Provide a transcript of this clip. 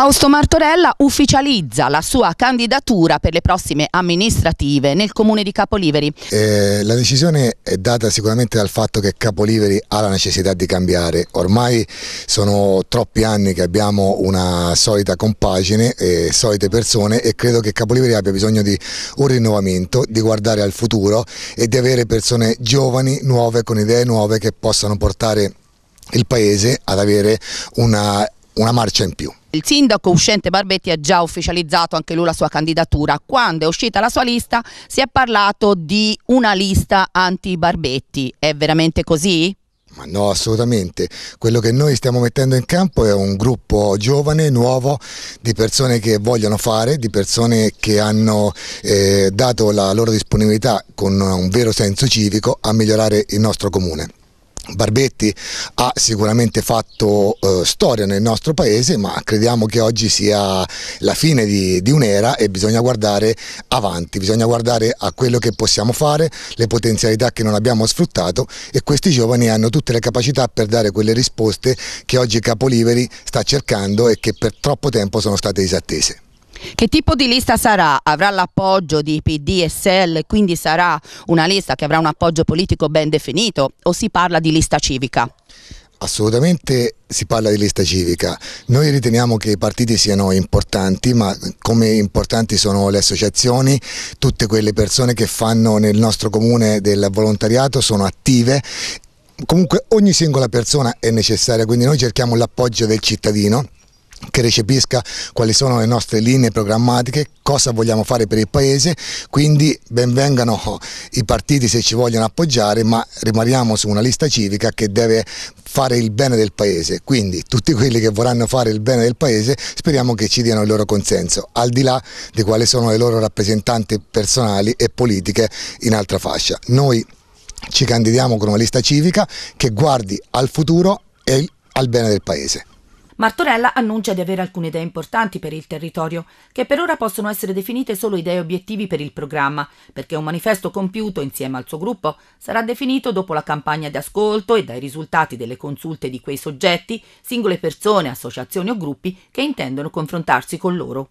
Fausto Martorella ufficializza la sua candidatura per le prossime amministrative nel comune di Capoliveri. Eh, la decisione è data sicuramente dal fatto che Capoliveri ha la necessità di cambiare. Ormai sono troppi anni che abbiamo una solita compagine, eh, solite persone e credo che Capoliveri abbia bisogno di un rinnovamento, di guardare al futuro e di avere persone giovani, nuove, con idee nuove che possano portare il paese ad avere una una marcia in più. Il sindaco uscente Barbetti ha già ufficializzato anche lui la sua candidatura. Quando è uscita la sua lista si è parlato di una lista anti-Barbetti. È veramente così? Ma no, assolutamente. Quello che noi stiamo mettendo in campo è un gruppo giovane, nuovo, di persone che vogliono fare, di persone che hanno eh, dato la loro disponibilità con un vero senso civico a migliorare il nostro comune. Barbetti ha sicuramente fatto eh, storia nel nostro paese ma crediamo che oggi sia la fine di, di un'era e bisogna guardare avanti, bisogna guardare a quello che possiamo fare, le potenzialità che non abbiamo sfruttato e questi giovani hanno tutte le capacità per dare quelle risposte che oggi Capoliveri sta cercando e che per troppo tempo sono state disattese. Che tipo di lista sarà? Avrà l'appoggio di PD e SEL, quindi sarà una lista che avrà un appoggio politico ben definito o si parla di lista civica? Assolutamente si parla di lista civica. Noi riteniamo che i partiti siano importanti, ma come importanti sono le associazioni, tutte quelle persone che fanno nel nostro comune del volontariato sono attive comunque ogni singola persona è necessaria, quindi noi cerchiamo l'appoggio del cittadino che recepisca quali sono le nostre linee programmatiche, cosa vogliamo fare per il Paese, quindi benvengano oh, i partiti se ci vogliono appoggiare, ma rimaniamo su una lista civica che deve fare il bene del Paese, quindi tutti quelli che vorranno fare il bene del Paese speriamo che ci diano il loro consenso, al di là di quali sono le loro rappresentanti personali e politiche in altra fascia. Noi ci candidiamo con una lista civica che guardi al futuro e al bene del Paese. Martorella annuncia di avere alcune idee importanti per il territorio, che per ora possono essere definite solo idee e obiettivi per il programma, perché un manifesto compiuto insieme al suo gruppo sarà definito dopo la campagna di ascolto e dai risultati delle consulte di quei soggetti, singole persone, associazioni o gruppi che intendono confrontarsi con loro.